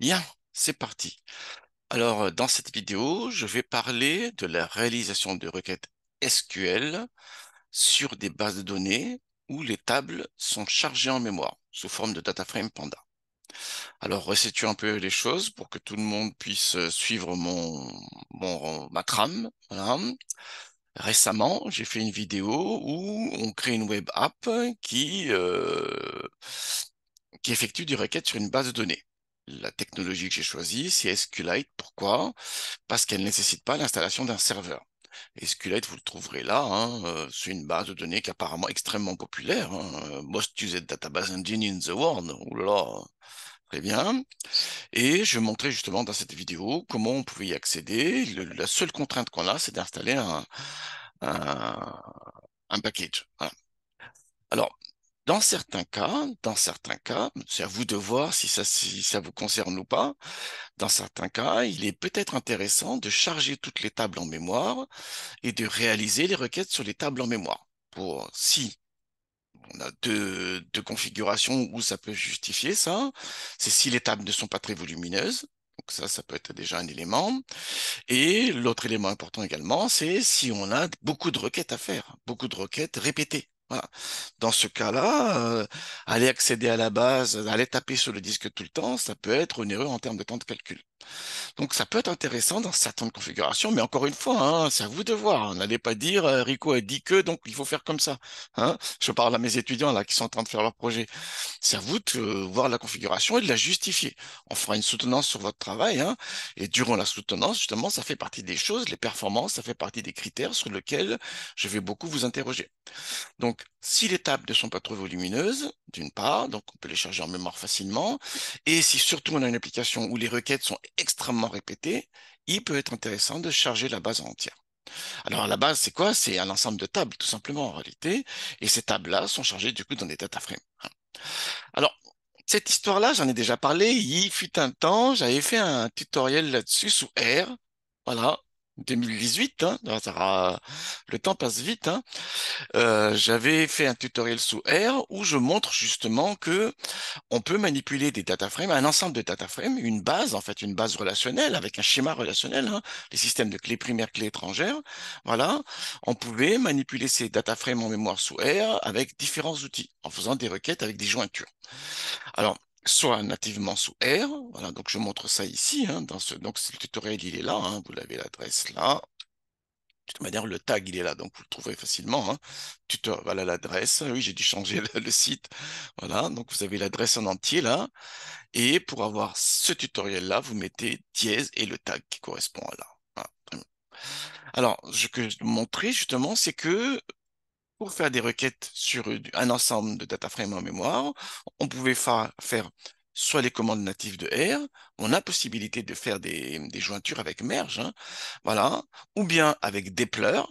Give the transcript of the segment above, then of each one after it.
Bien, c'est parti. Alors, euh, dans cette vidéo, je vais parler de la réalisation de requêtes SQL sur des bases de données où les tables sont chargées en mémoire sous forme de data frame Panda. Alors, resituons un peu les choses pour que tout le monde puisse euh, suivre mon, mon ma trame. Récemment, j'ai fait une vidéo où on crée une web app qui, euh, qui effectue des requêtes sur une base de données la technologie que j'ai choisie, c'est SQLite. Pourquoi Parce qu'elle ne nécessite pas l'installation d'un serveur. SQLite, vous le trouverez là, hein, euh, c'est une base de données qui est apparemment extrêmement populaire. most hein, euh, used database engine in the world. Oula, très bien. Et je montrais justement dans cette vidéo comment on pouvait y accéder. la seule contrainte qu'on a, c'est d'installer un, package. Alors, dans certains cas, dans certains cas, c'est à vous de voir si ça, si ça vous concerne ou pas. Dans certains cas, il est peut-être intéressant de charger toutes les tables en mémoire et de réaliser les requêtes sur les tables en mémoire. Pour si on a deux, deux configurations où ça peut justifier ça, c'est si les tables ne sont pas très volumineuses. Donc ça, ça peut être déjà un élément. Et l'autre élément important également, c'est si on a beaucoup de requêtes à faire, beaucoup de requêtes répétées. Dans ce cas-là, euh, aller accéder à la base, aller taper sur le disque tout le temps, ça peut être onéreux en termes de temps de calcul. Donc ça peut être intéressant dans certaines configurations, mais encore une fois, hein, c'est à vous de voir. Hein, n'allez pas dire euh, Rico a dit que, donc il faut faire comme ça. Hein. Je parle à mes étudiants là qui sont en train de faire leur projet. C'est à vous de euh, voir la configuration et de la justifier. On fera une soutenance sur votre travail, et durant la soutenance, justement, ça fait partie des choses, les performances, ça fait partie des critères sur lesquels je vais beaucoup vous interroger. Donc si les tables ne sont pas trop volumineuses, d'une part, donc on peut les charger en mémoire facilement, et si surtout on a une application où les requêtes sont extrêmement répété, il peut être intéressant de charger la base entière. Alors la base, c'est quoi C'est un ensemble de tables, tout simplement, en réalité, et ces tables-là sont chargées du coup dans des data frames. Alors, cette histoire-là, j'en ai déjà parlé, il fut un temps, j'avais fait un tutoriel là-dessus sous R, voilà, 2018, hein. ah, le temps passe vite, hein. euh, j'avais fait un tutoriel sous R où je montre justement que on peut manipuler des data frames, un ensemble de data frames, une base, en fait une base relationnelle avec un schéma relationnel, hein, les systèmes de clés primaires, clés étrangères, voilà, on pouvait manipuler ces data frames en mémoire sous R avec différents outils en faisant des requêtes avec des jointures. Alors, soit nativement sous R. Voilà, donc je montre ça ici. Hein, dans ce, donc le tutoriel, il est là. Hein, vous l'avez l'adresse là. De toute manière, le tag, il est là, donc vous le trouverez facilement. Hein. voilà l'adresse. Ah oui, j'ai dû changer le, site. Voilà, donc vous avez l'adresse en entier là. Et pour avoir ce tutoriel-là, vous mettez dièse et le tag qui correspond à là. Alors, ce que je vais montrer justement, c'est que pour faire des requêtes sur un ensemble de data frame en mémoire, on pouvait faire soit les commandes natives de R, on a possibilité de faire des, jointures avec merge, hein, voilà, ou bien avec Depler,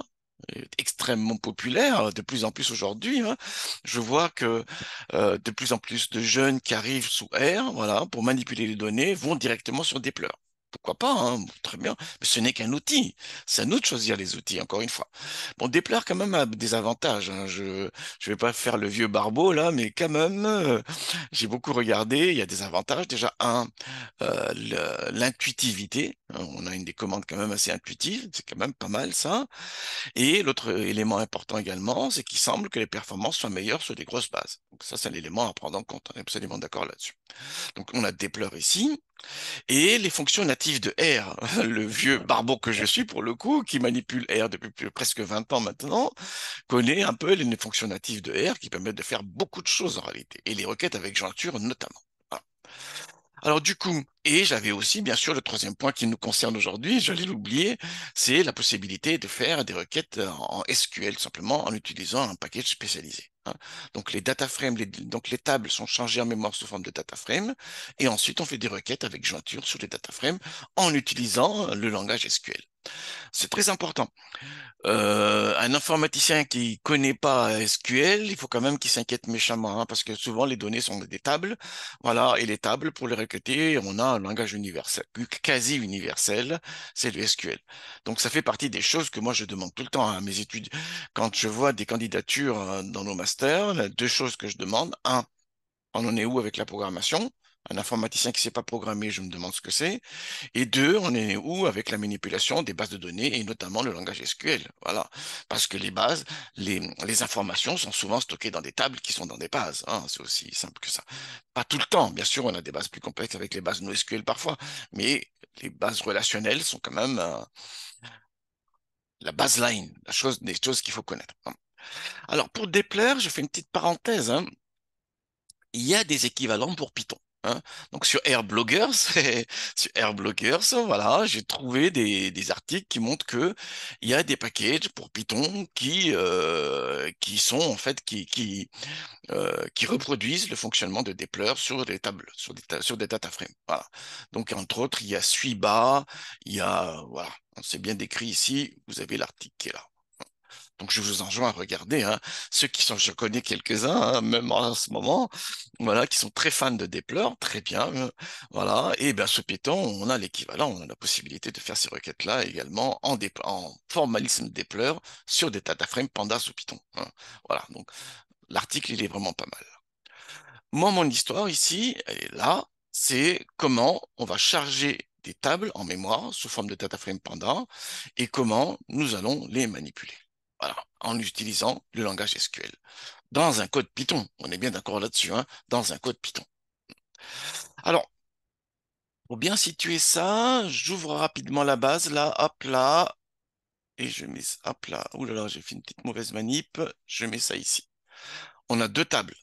euh, extrêmement populaire de plus en plus aujourd'hui. Hein. Je vois que euh, de plus en plus de jeunes qui arrivent sous R, voilà, pour manipuler les données, vont directement sur Depler pourquoi pas, hein, très bien, mais ce n'est qu'un outil. C'est à nous de choisir les outils, encore une fois. Bon, déplore quand même, a des avantages. Hein. Je ne vais pas faire le vieux barbeau, là, mais quand même, euh, j'ai beaucoup regardé. Il y a des avantages. Déjà, un, euh, l'intuitivité. Hein, on a une des commandes quand même assez intuitive. C'est quand même pas mal, ça. Et l'autre élément important également, c'est qu'il semble que les performances soient meilleures sur des grosses bases. Donc, ça, c'est l'élément à prendre en compte. On est absolument d'accord là-dessus. Donc, on a Dépleur ici. Et les fonctions natives de R, le vieux barbeau que je suis pour le coup, qui manipule R depuis presque 20 ans maintenant, connaît un peu les fonctions natives de R qui permettent de faire beaucoup de choses en réalité, et les requêtes avec jointure notamment. Alors du coup, et j'avais aussi bien sûr le troisième point qui nous concerne aujourd'hui, je l'ai oublié, c'est la possibilité de faire des requêtes en SQL simplement en utilisant un package spécialisé. Donc les data frames, les, donc les tables sont changées en mémoire sous forme de data frame, et ensuite on fait des requêtes avec jointure sur les data frames en utilisant le langage SQL. C'est très important. Euh, un informaticien qui ne connaît pas SQL, il faut quand même qu'il s'inquiète méchamment, hein, parce que souvent les données sont des tables. Voilà, et les tables, pour les recruter, on a un langage universel, quasi universel, c'est le SQL. Donc ça fait partie des choses que moi je demande tout le temps à mes études. Quand je vois des candidatures euh, dans nos masters, deux choses que je demande. Un, on en est où avec la programmation un informaticien qui ne sait pas programmer, je me demande ce que c'est. Et deux, on est où avec la manipulation des bases de données et notamment le langage SQL. Voilà. Parce que les bases, les, les informations sont souvent stockées dans des tables qui sont dans des bases. Hein. C'est aussi simple que ça. Pas tout le temps. Bien sûr, on a des bases plus complexes avec les bases NoSQL parfois, mais les bases relationnelles sont quand même euh, la baseline, la chose, des choses qu'il faut connaître. Alors, pour déplaire, je fais une petite parenthèse. Hein. Il y a des équivalents pour Python. Hein. Donc sur Airbloggers, sur Airbloggers, voilà, j'ai trouvé des, articles qui montrent que il y a des packages pour Python qui euh, qui sont en fait qui qui, euh, reproduisent le fonctionnement de Depler sur des tables, sur des sur des data frames. Voilà. Donc entre autres, il y a Suiba, il y a voilà, c'est bien décrit ici. Vous avez l'article qui est là. Donc je vous enjoins à regarder hein, ceux qui sont, je connais quelques-uns, hein, même en ce moment, voilà, qui sont très fans de dépleurs, très bien, euh, voilà. Et eh bien sous Python, on a l'équivalent, on a la possibilité de faire ces requêtes-là également en, en formalisme Depler sur des dataframes pandas sous Python. Hein, voilà, donc l'article il est vraiment pas mal. Moi, mon histoire ici, elle là, c'est comment on va charger des tables en mémoire sous forme de frame pandas et comment nous allons les manipuler. Voilà, en utilisant le langage SQL. Dans un code Python, on est bien d'accord là-dessus, hein, dans un code Python. Alors, pour bien situer ça, j'ouvre rapidement la base, là, hop là, et je mets, hop là, oulala, j'ai fait une petite mauvaise manip, je mets ça ici. On a deux tables,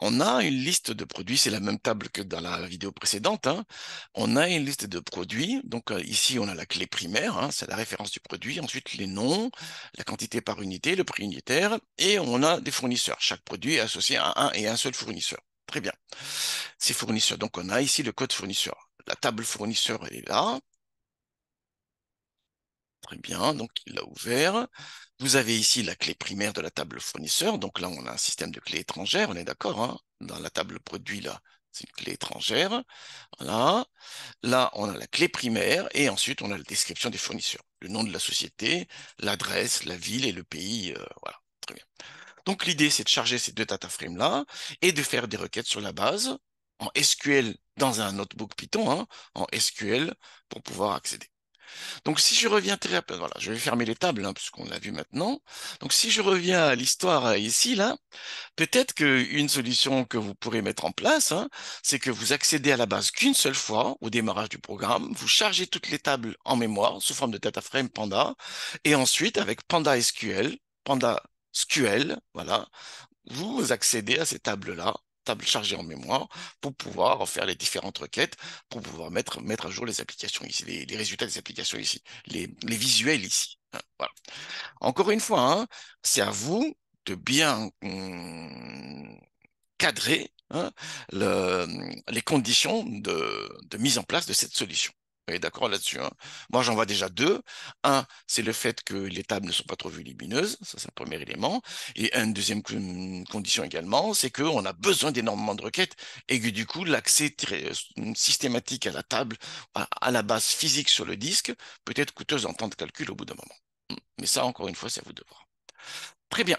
on a une liste de produits, c'est la même table que dans la vidéo précédente. Hein. On a une liste de produits. Donc euh, ici, on a la clé primaire, hein, c'est la référence du produit. Ensuite, les noms, la quantité par unité, le prix unitaire. Et on a des fournisseurs. Chaque produit est associé à un et un seul fournisseur. Très bien. Ces fournisseurs. Donc on a ici le code fournisseur. La table fournisseur, elle est là. Très bien. Donc il l'a ouvert. Vous avez ici la clé primaire de la table fournisseur. Donc là, on a un système de clé étrangère, on est d'accord. Hein. Dans la table produit, là, c'est une clé étrangère. Voilà. Là, on a la clé primaire et ensuite, on a la description des fournisseurs. Le nom de la société, l'adresse, la ville et le pays. Euh, voilà, très bien. Donc l'idée, c'est de charger ces deux data frames là et de faire des requêtes sur la base en SQL dans un notebook Python, hein, en SQL pour pouvoir accéder. Donc si je reviens très voilà, je vais fermer les tables, hein, puisqu'on l'a vu maintenant. Donc si je reviens à l'histoire euh, ici, là, peut-être qu'une solution que vous pourrez mettre en place, hein, c'est que vous accédez à la base qu'une seule fois au démarrage du programme, vous chargez toutes les tables en mémoire sous forme de DataFrame Panda, et ensuite avec Panda SQL, Panda SQL, voilà, vous accédez à ces tables-là chargé en mémoire pour pouvoir faire les différentes requêtes, pour pouvoir mettre, mettre à jour les applications ici, les, résultats des applications ici, les, visuels ici. Hein, Encore une fois, hein, c'est à vous de bien hmm, cadrer hein, le, les conditions de mise en place de cette solution est d'accord là-dessus. Hein. Moi, j'en vois déjà deux. Un, c'est le fait que les tables ne sont pas trop volumineuses. Ça, c'est un premier élément. Et une deuxième condition également, c'est qu'on a besoin d'énormément de requêtes et que du coup, l'accès systématique à la table, à, la base physique sur le disque, peut être coûteuse en temps de calcul au bout d'un moment. Hum, mais ça, encore une fois, c'est à vous de voir. Très bien.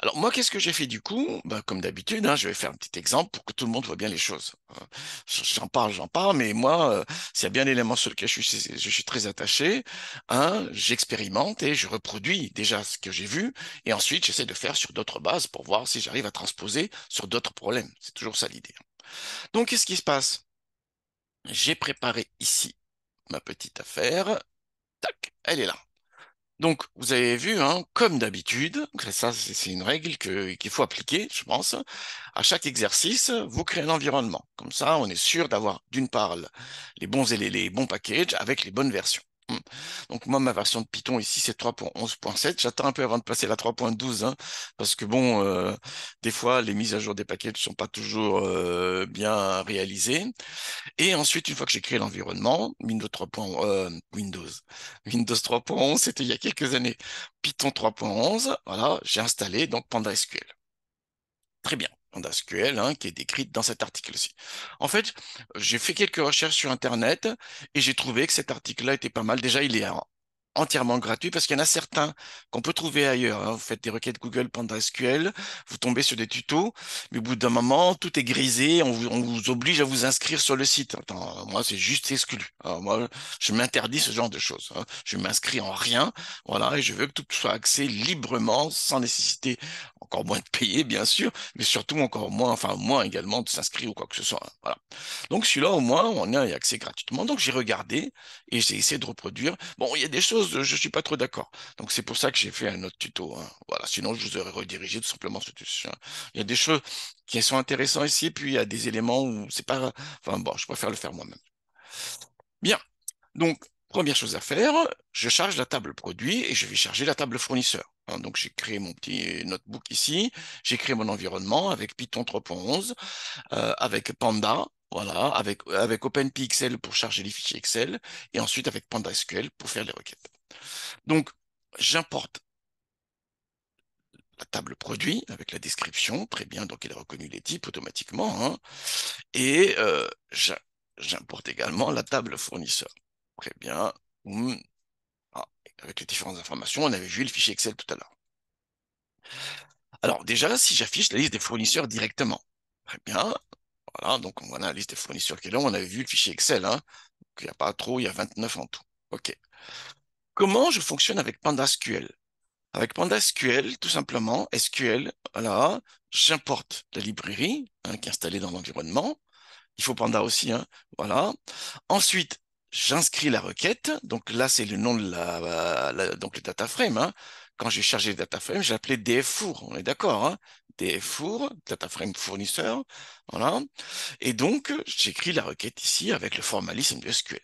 Alors moi, qu'est-ce que j'ai fait du coup bah, Comme d'habitude, hein, je vais faire un petit exemple pour que tout le monde voit bien les choses. Hein. J'en parle, j'en parle, mais moi, c'est euh, s'il y a bien l'élément sur lequel je suis, très attaché, hein, j'expérimente et je reproduis déjà ce que j'ai vu, et ensuite j'essaie de faire sur d'autres bases pour voir si j'arrive à transposer sur d'autres problèmes. C'est toujours ça l'idée. Donc qu'est-ce qui se passe J'ai préparé ici ma petite affaire. Tac, elle est là. Donc, vous avez vu, hein, comme d'habitude, ça c'est une règle qu'il faut appliquer, je pense, à chaque exercice, vous créez l'environnement. Comme ça, on est sûr d'avoir d'une part les bons et les bons packages avec les bonnes versions. Donc moi, ma version de Python ici, c'est 3.11.7. J'attends un peu avant de passer la 3.12, hein, parce que bon, euh, des fois, les mises à jour des paquets ne sont pas toujours euh, bien réalisées. Et ensuite, une fois que j'ai créé l'environnement, Windows 3. Euh, Windows. Windows 3.11, c'était il y a quelques années. Python 3.11, voilà, j'ai installé donc SQL Très bien. PandaSQL hein, qui est décrite dans cet article-ci. En fait, j'ai fait quelques recherches sur Internet et j'ai trouvé que cet article-là était pas mal. Déjà, il est entièrement gratuit parce qu'il y en a certains qu'on peut trouver ailleurs. Hein. Vous faites des requêtes Google SQL, vous tombez sur des tutos, mais au bout d'un moment, tout est grisé, on vous, oblige à vous inscrire sur le site. moi, c'est juste exclu. moi, je m'interdis ce genre de choses. Hein. Je m'inscris en rien, voilà, et je veux que tout soit axé librement, sans nécessité encore moins de payer, bien sûr, mais surtout encore moins, enfin moins également de s'inscrire ou quoi que ce soit. Voilà. Donc celui-là, au moins, on y a accès gratuitement. Donc j'ai regardé et j'ai essayé de reproduire. Bon, il y a des choses, je suis pas trop d'accord. Donc c'est pour ça que j'ai fait un autre tuto. Hein. Voilà, sinon je vous aurais redirigé tout simplement ce tuto. Hein. Il y a des choses qui sont intéressantes ici, puis il y a des éléments où c'est pas. Enfin bon, je préfère le faire moi-même. Bien. Donc, Première chose à faire, je charge la table produit et je vais charger la table fournisseur. Hein, donc j'ai créé mon petit notebook ici, j'ai créé mon environnement avec Python 3.11, euh, avec Panda, voilà, avec, avec OpenPXL pour charger les fichiers Excel et ensuite avec PandaSQL pour faire les requêtes. Donc j'importe la table produit avec la description, très bien, donc il a reconnu les types automatiquement, hein, et euh, j'importe également la table fournisseur. Très eh bien. Ah, avec les différentes informations, on avait vu le fichier Excel tout à l'heure. Alors déjà, si j'affiche la liste des fournisseurs directement, très bien. Voilà, donc on a la liste des fournisseurs qui est là. On avait vu le fichier Excel. Hein. il n'y a pas trop, il y a 29 en tout. OK. Comment je fonctionne avec PandaSQL Avec PandaSQL, tout simplement, SQL, voilà, j'importe la librairie hein, qui est installée dans l'environnement. Il faut Panda aussi, hein, voilà. Ensuite, J'inscris la requête. Donc là, c'est le nom de la, euh, donc le dataframe. Hein. Quand j'ai chargé le data frame, j'ai appelé DF4, On est d'accord. Hein data frame fournisseur. Voilà. Et donc, j'écris la requête ici avec le formalisme de SQL.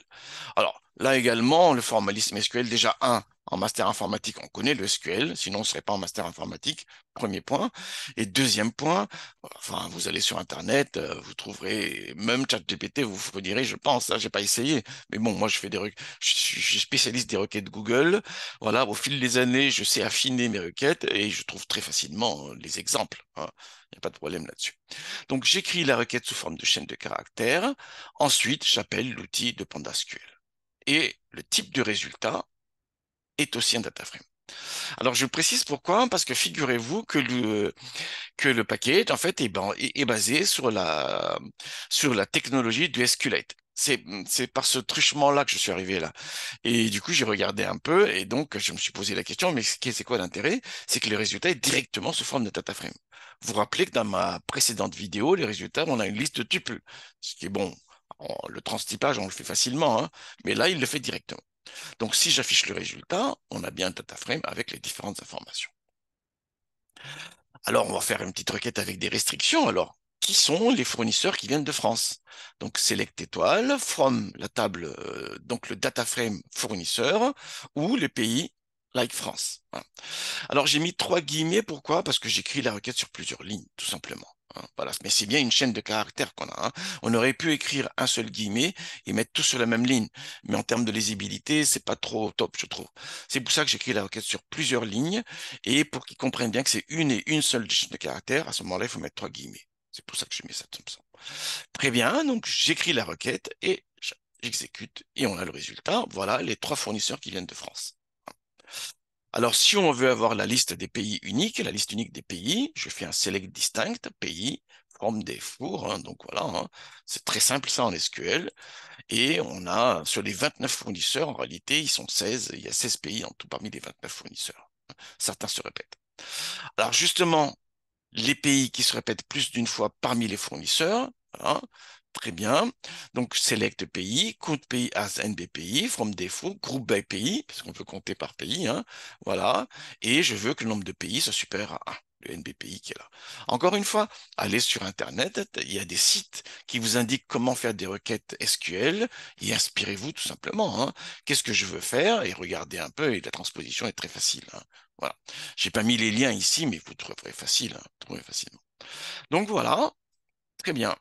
Alors là également, le formalisme SQL déjà 1 en master informatique, on connaît le SQL, sinon on ne serait pas en master informatique, premier point. Et deuxième point, enfin, vous allez sur Internet, euh, vous trouverez, même ChatGPT, vous vous direz, je pense, je hein, j'ai pas essayé, mais bon, moi je fais des requêtes, je suis spécialiste des requêtes Google, voilà, au fil des années, je sais affiner mes requêtes et je trouve très facilement euh, les exemples. Hein. Il n'y a pas de problème là-dessus. Donc j'écris la requête sous forme de chaîne de caractères. Ensuite, j'appelle l'outil de PandaSQL. Et le type de résultat, est aussi un data frame. Alors je précise pourquoi, parce que figurez-vous que le, que le package en fait est, basé sur la, sur la technologie du SQLite. C'est par ce truchement-là que je suis arrivé là. Et du coup, j'ai regardé un peu et donc je me suis posé la question, mais c'est quoi l'intérêt C'est que le résultat est directement sous forme de data frame. Vous vous rappelez que dans ma précédente vidéo, les résultats, on a une liste de tuples. Ce qui est bon, le transtypage, on le fait facilement, hein, mais là, il le fait directement. Donc si j'affiche le résultat, on a bien un data frame avec les différentes informations. Alors on va faire une petite requête avec des restrictions. Alors qui sont les fournisseurs qui viennent de France Donc select étoile from la table, euh, donc le data frame fournisseur ou les pays like France. Alors j'ai mis trois guillemets, pourquoi Parce que j'écris la requête sur plusieurs lignes, tout simplement. Hein, voilà. Mais c'est bien une chaîne de caractères qu'on a. Hein. On aurait pu écrire un seul guillemet et mettre tout sur la même ligne. Mais en termes de lisibilité, c'est pas trop top, je trouve. C'est pour ça que j'écris la requête sur plusieurs lignes et pour qu'ils comprennent bien que c'est une et une seule chaîne de caractères, à ce moment-là, il faut mettre trois guillemets. C'est pour ça que je mets ça comme ça. Très bien. Donc, j'écris la requête et j'exécute et on a le résultat. Voilà les trois fournisseurs qui viennent de France. Alors, si on veut avoir la liste des pays uniques, la liste unique des pays, je fais un select distinct, pays, from des fours. Hein, donc voilà, hein. c'est très simple ça en SQL. Et on a, sur les 29 fournisseurs, en réalité, ils sont 16, il y a 16 pays en tout parmi les 29 fournisseurs. Certains se répètent. Alors justement, les pays qui se répètent plus d'une fois parmi les fournisseurs, hein, Très bien. Donc, select pays, count pays as NBPI, from DEFAULT, group by pays, parce qu'on peut compter par pays. Hein, voilà. Et je veux que le nombre de pays soit supérieur à le NBPI qui est là. Encore une fois, allez sur Internet, il y a des sites qui vous indiquent comment faire des requêtes SQL et inspirez-vous tout simplement. Hein. Qu'est-ce que je veux faire Et regardez un peu, et la transposition est très facile. Hein. Voilà. J'ai pas mis les liens ici, mais vous trouverez facile, hein. trouverez facilement. Donc voilà, très bien.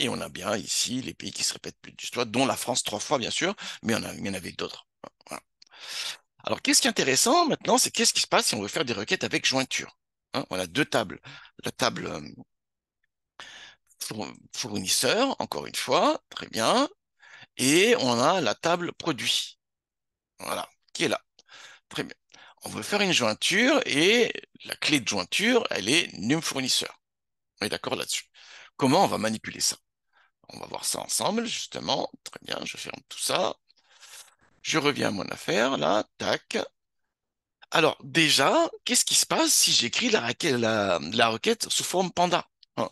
Et on a bien ici les pays qui se répètent plus d'histoire, dont la France trois fois, bien sûr, mais on il y en avait d'autres. Alors, qu'est-ce qui est intéressant maintenant, c'est qu'est-ce qui se passe si on veut faire des requêtes avec jointure On hein? a deux tables. La table euh, fournisseur, encore une fois, très bien. Et on a la table produit. Voilà, qui est là. Très bien. On veut faire une jointure et la clé de jointure, elle est num fournisseur. On est d'accord là-dessus. Comment on va manipuler ça on va voir ça ensemble, justement. Très bien, je ferme tout ça. Je reviens à mon affaire, là, tac. Alors, déjà, qu'est-ce qui se passe si j'écris la, requête sous forme Panda hein.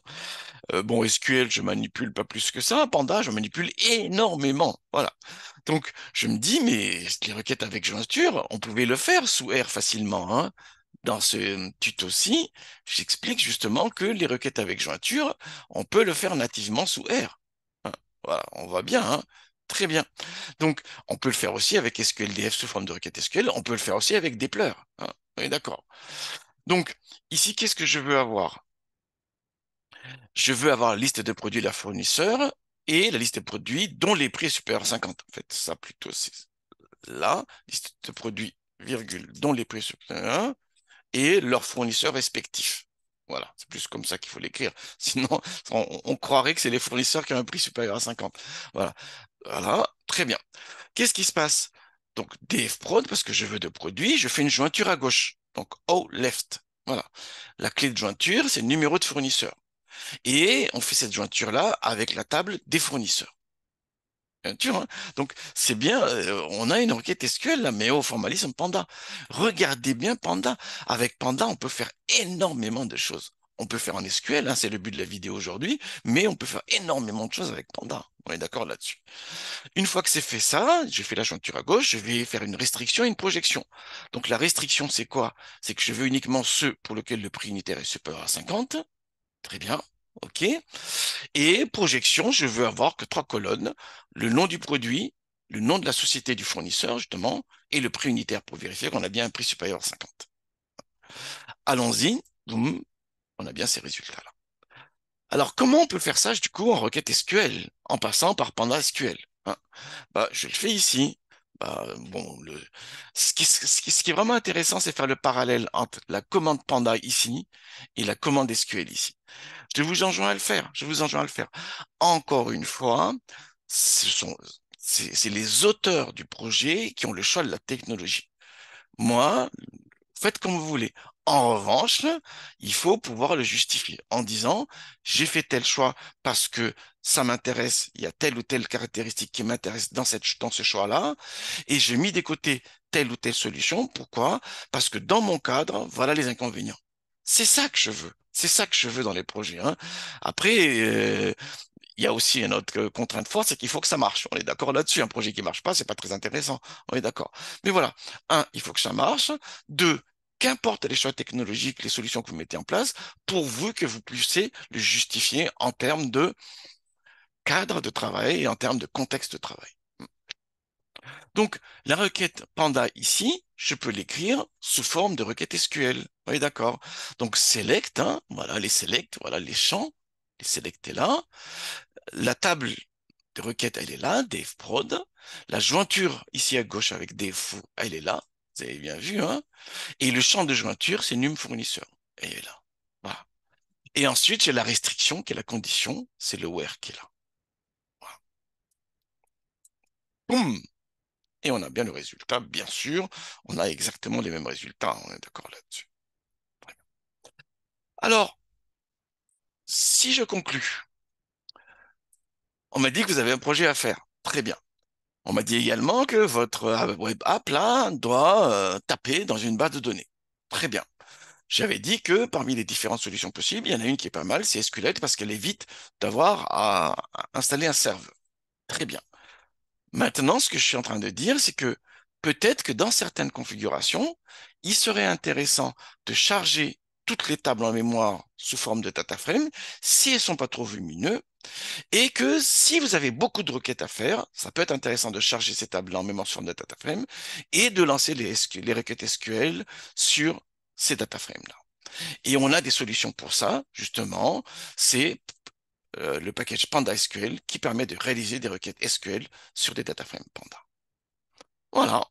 euh, Bon, SQL, je manipule pas plus que ça. Panda, je manipule énormément. Voilà. Donc, je me dis, mais les requêtes avec jointure, on pouvait le faire sous R facilement. Hein. dans ce tuto-ci, j'explique justement que les requêtes avec jointure, on peut le faire nativement sous R on va bien, hein. Très bien. Donc, on peut le faire aussi avec SQLDF sous forme de requête SQL. On peut le faire aussi avec des pleurs. Hein d'accord. Donc, ici, qu'est-ce que je veux avoir Je veux avoir la liste de produits de la fournisseur et la liste de produits dont les prix sont supérieurs à 50. En fait, ça plutôt, c'est là, liste de produits, virgule, dont les prix sont supérieurs et leurs fournisseurs respectifs. Voilà, c'est plus comme ça qu'il faut l'écrire. Sinon, on, croirait que c'est les fournisseurs qui ont un prix supérieur à 50. Voilà. Voilà, très bien. Qu'est-ce qui se passe Donc, DF prod, parce que je veux de produits, je fais une jointure à gauche. Donc, O left. Voilà. La clé de jointure, c'est le numéro de fournisseur. Et on fait cette jointure-là avec la table des fournisseurs. Hein. Donc, c'est bien, euh, on a une enquête SQL, mais au formalisme Panda. Regardez bien Panda. Avec Panda, on peut faire énormément de choses. On peut faire en SQL, hein, c'est le but de la vidéo aujourd'hui, mais on peut faire énormément de choses avec Panda. On est d'accord là-dessus. Une fois que c'est fait ça, j'ai fait la jointure à gauche, je vais faire une restriction une projection. Donc la restriction, c'est quoi C'est que je veux uniquement ceux pour lesquels le prix unitaire est supérieur à 50. Très bien. OK Et projection, je veux avoir que trois colonnes, le nom du produit, le nom de la société du fournisseur, justement, et le prix unitaire pour vérifier qu'on a bien un prix supérieur à 50. Allons-y, on a bien ces résultats-là. Alors, comment on peut faire ça, du coup, en requête SQL, en passant par Pandas SQL hein bah, Je le fais ici, bah, bon, le... ce, qui, ce, qui, ce, qui, est vraiment intéressant, c'est faire le parallèle entre la commande Panda ici et la commande SQL ici. Je vous enjoins à le faire. Je vous enjoins à le faire. Encore une fois, ce sont c'est les auteurs du projet qui ont le choix de la technologie. Moi, comme vous voulez. En revanche, il faut pouvoir le justifier en disant j'ai fait tel choix parce que ça m'intéresse, il y a telle ou telle caractéristique qui m'intéresse dans, cette, dans ce choix-là, et j'ai mis des côtés telle ou telle solution. Pourquoi Parce que dans mon cadre, voilà les inconvénients. C'est ça que je veux. C'est ça que je veux dans les projets. Hein. Après, euh, il y a aussi une autre contrainte forte, c'est qu'il faut que ça marche. On est d'accord là-dessus. Un projet qui ne marche pas, c'est pas très intéressant. On est d'accord. Mais voilà. Un, il faut que ça marche. Deux, qu'importe les choix technologiques, les solutions que vous mettez en place, pourvu que vous puissiez le justifier en termes de cadre de travail et en termes de contexte de travail. Donc, la requête Panda ici, je peux l'écrire sous forme de requête SQL. Vous voyez d'accord. Donc, select, hein, voilà les select, voilà les champs, les select est là. La table de requête, elle est là, dev La jointure ici à gauche avec dev elle est là, vous avez bien vu, hein Et le champ de jointure, c'est num fournisseur. Et là. Voilà. Et ensuite, j'ai la restriction qui est la condition, c'est le where qui est là. Et on a bien le résultat, bien sûr. On a exactement les mêmes résultats, on est d'accord là-dessus. Alors, si je conclus, on m'a dit que vous avez un projet à faire. Très bien. On m'a dit également que votre ah, web app doit euh, taper dans une base de données. Très bien. J'avais dit que parmi les différentes solutions possibles, il y en a une qui est pas mal, c'est SQLite parce qu'elle évite d'avoir à installer un serveur. Très bien. Maintenant, ce que je suis en train de dire, c'est que peut-être que dans certaines configurations, il serait intéressant de charger toutes les tables en mémoire sous forme de data frame, si elles sont pas trop volumineuses, et que si vous avez beaucoup de requêtes à faire, ça peut être intéressant de charger ces tables en mémoire sous forme de frame et de lancer les, requêtes SQL sur ces data frames là Et on a des solutions pour ça, justement, c'est euh, le package Panda SQL qui permet de réaliser des requêtes SQL sur des data dataframes Panda. Voilà.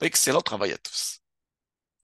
Excellent travail à tous.